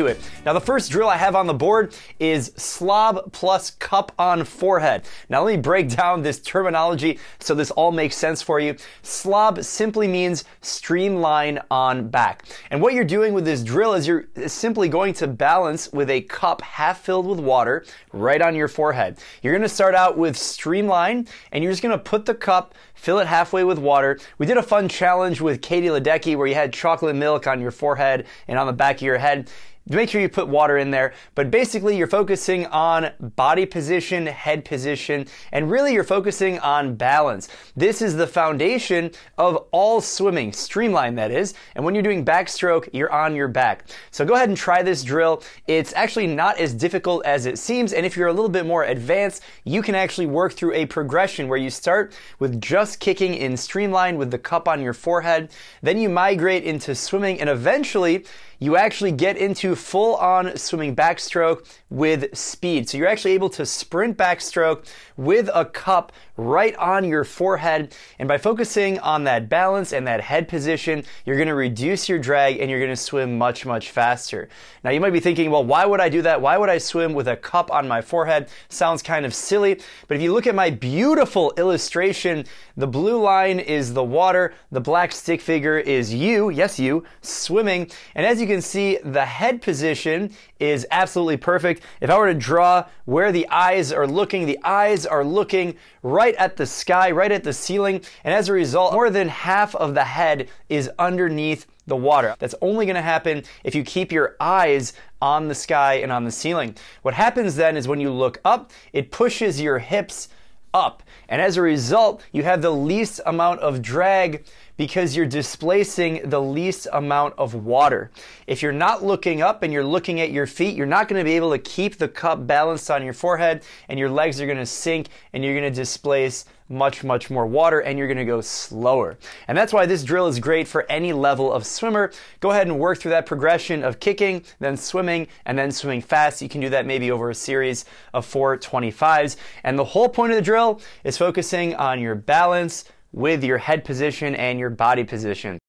to it. Now, the first drill I have on the board is slob plus cup on forehead. Now, let me break down this terminology so this all makes sense for you. Slob simply means streamline on back. And what you're doing with this drill is you're simply going to balance with a cup half filled with water right on your forehead. You're going to start out with streamline and you're just going to put the cup, fill it halfway with water. We did a fun challenge with Katie Ledecky where you had chocolate milk on your forehead and on the back of your head make sure you put water in there. But basically, you're focusing on body position, head position, and really you're focusing on balance. This is the foundation of all swimming, streamline that is. And when you're doing backstroke, you're on your back. So go ahead and try this drill. It's actually not as difficult as it seems. And if you're a little bit more advanced, you can actually work through a progression where you start with just kicking in streamline with the cup on your forehead. Then you migrate into swimming and eventually you actually get into full on swimming backstroke with speed. So you're actually able to sprint backstroke with a cup right on your forehead. And by focusing on that balance and that head position, you're gonna reduce your drag and you're gonna swim much, much faster. Now you might be thinking, well, why would I do that? Why would I swim with a cup on my forehead? Sounds kind of silly, but if you look at my beautiful illustration, the blue line is the water, the black stick figure is you, yes, you, swimming. And as you can see, the head position is absolutely perfect. If I were to draw where the eyes are looking, the eyes are looking right at the sky, right at the ceiling, and as a result, more than half of the head is underneath the water. That's only going to happen if you keep your eyes on the sky and on the ceiling. What happens then is when you look up, it pushes your hips up. And as a result, you have the least amount of drag because you're displacing the least amount of water. If you're not looking up and you're looking at your feet, you're not going to be able to keep the cup balanced on your forehead and your legs are going to sink and you're going to displace much, much more water and you're gonna go slower. And that's why this drill is great for any level of swimmer. Go ahead and work through that progression of kicking, then swimming, and then swimming fast. You can do that maybe over a series of four 25s. And the whole point of the drill is focusing on your balance with your head position and your body position.